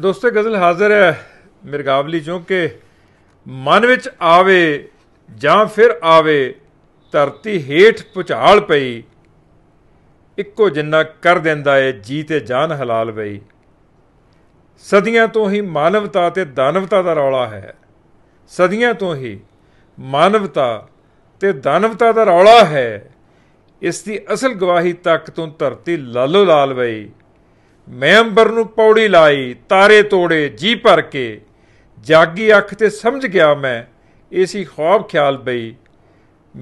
ਦੋਸਤੋ ਗਜ਼ਲ ਹਾਜ਼ਰ ਹੈ ਮਿਰਗਾਵਲੀ ਚੋਂ ਕਿ ਮਨ ਵਿੱਚ ਆਵੇ ਜਾਂ ਫਿਰ ਆਵੇ ਧਰਤੀ ਹੇਠ ਪੁਚਾਲ ਪਈ ਇੱਕੋ ਜਿੰਨਾ ਕਰ ਦਿੰਦਾ ਏ ਜੀ ਤੇ ਜਾਨ ਹਲਾਲ ਬਈ ਸਦੀਆਂ ਤੋਂ ਹੀ ਮਾਨਵਤਾ ਤੇ ਦਾਨਵਤਾ ਦਾ ਰੌਲਾ ਹੈ ਸਦੀਆਂ ਤੋਂ ਹੀ ਮਾਨਵਤਾ ਤੇ ਦਾਨਵਤਾ ਦਾ ਰੌਲਾ ਹੈ ਇਸ ਦੀ ਅਸਲ ਗਵਾਹੀ ਤੱਕ ਤੋਂ ਧਰਤੀ ਲਾਲੋ ਲਾਲ ਬਈ ਮੈਂ ਅੰਬਰ ਨੂੰ ਪੌੜੀ ਲਾਈ ਤਾਰੇ ਤੋੜੇ ਜੀ ਭਰ ਕੇ ਜਾਗੀ ਅੱਖ ਤੇ ਸਮਝ ਗਿਆ ਮੈਂ ਏਸੀ ਖੌਬ ਖਿਆਲ ਬਈ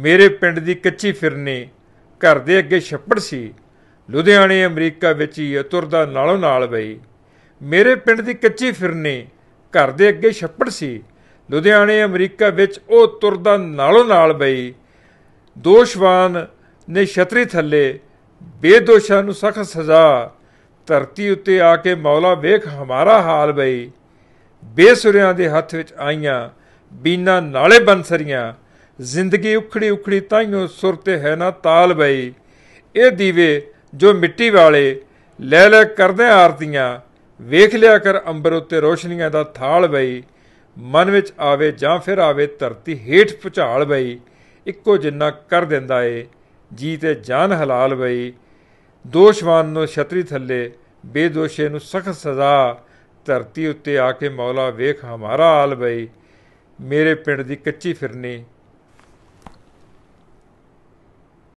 ਮੇਰੇ ਪਿੰਡ ਦੀ ਕੱਚੀ ਫਿਰਨੀ ਘਰ ਦੇ ਅੱਗੇ ਛੱਪੜ ਸੀ ਲੁਧਿਆਣੇ ਅਮਰੀਕਾ ਵਿੱਚ ਹੀ ਤੁਰਦਾ ਨਾਲੋਂ ਨਾਲ ਬਈ ਮੇਰੇ ਪਿੰਡ ਦੀ ਕੱਚੀ ਫਿਰਨੀ ਘਰ ਦੇ ਅੱਗੇ ਛੱਪੜ ਸੀ ਲੁਧਿਆਣੇ ਅਮਰੀਕਾ ਵਿੱਚ ਉਹ ਤੁਰਦਾ ਨਾਲੋਂ ਨਾਲ ਬਈ ਦੋਸ਼ਵਾਨ ਨੇ ਛਤਰੀ ਥੱਲੇ ਬੇਦੋਸ਼ਾਂ ਨੂੰ ਸਖਤ ਸਜ਼ਾ ਧਰਤੀ ਉੱਤੇ ਆ ਕੇ ਮੌਲਾ ਵੇਖ ਹਮਾਰਾ ਹਾਲ ਬਈ ਬੇਸੁਰਿਆਂ ਦੇ ਹੱਥ ਵਿੱਚ ਆਈਆਂ ਬੀਨਾ ਨਾਲੇ ਬੰਸਰੀਆਂ ਜ਼ਿੰਦਗੀ ਉਖੜੀ ਉਖੜੀ ਤਾਈਓ ਸੁਰ ਤੇ ਹੈ ਨਾ ਤਾਲ ਬਈ ਇਹ ਦੀਵੇ ਜੋ ਮਿੱਟੀ ਵਾਲੇ ਲੈ ਲੈ ਕਰਦੇ ਆਰਤੀਆਂ ਵੇਖ ਲਿਆ ਕਰ ਅੰਬਰ ਉੱਤੇ ਰੋਸ਼ਨੀਆਂ ਦਾ ਥਾਲ ਬਈ ਮਨ ਵਿੱਚ ਆਵੇ ਜਾਂ ਫਿਰ ਆਵੇ ਧਰਤੀ ਹੇਠ ਪੁਚਾਲ ਬਈ ਇੱਕੋ ਜਿੰਨਾ ਕਰ ਦਿੰਦਾ ਏ ਜੀ ਤੇ ਜਾਨ ਹਲਾਲ ਬਈ ਦੋਸ਼ਵਾਨ ਨੂੰ ਛਤਰੀ ਥੱਲੇ ਬੇਦੋਸ਼ੇ ਨੂੰ ਸਖਤ ਸਜ਼ਾ ਧਰਤੀ ਉੱਤੇ ਆ ਕੇ ਮੌਲਾ ਵੇਖ ਹਮਾਰਾ ਹਾਲ ਬਈ ਮੇਰੇ ਪਿੰਡ ਦੀ ਕੱਚੀ ਫਿਰਨੀ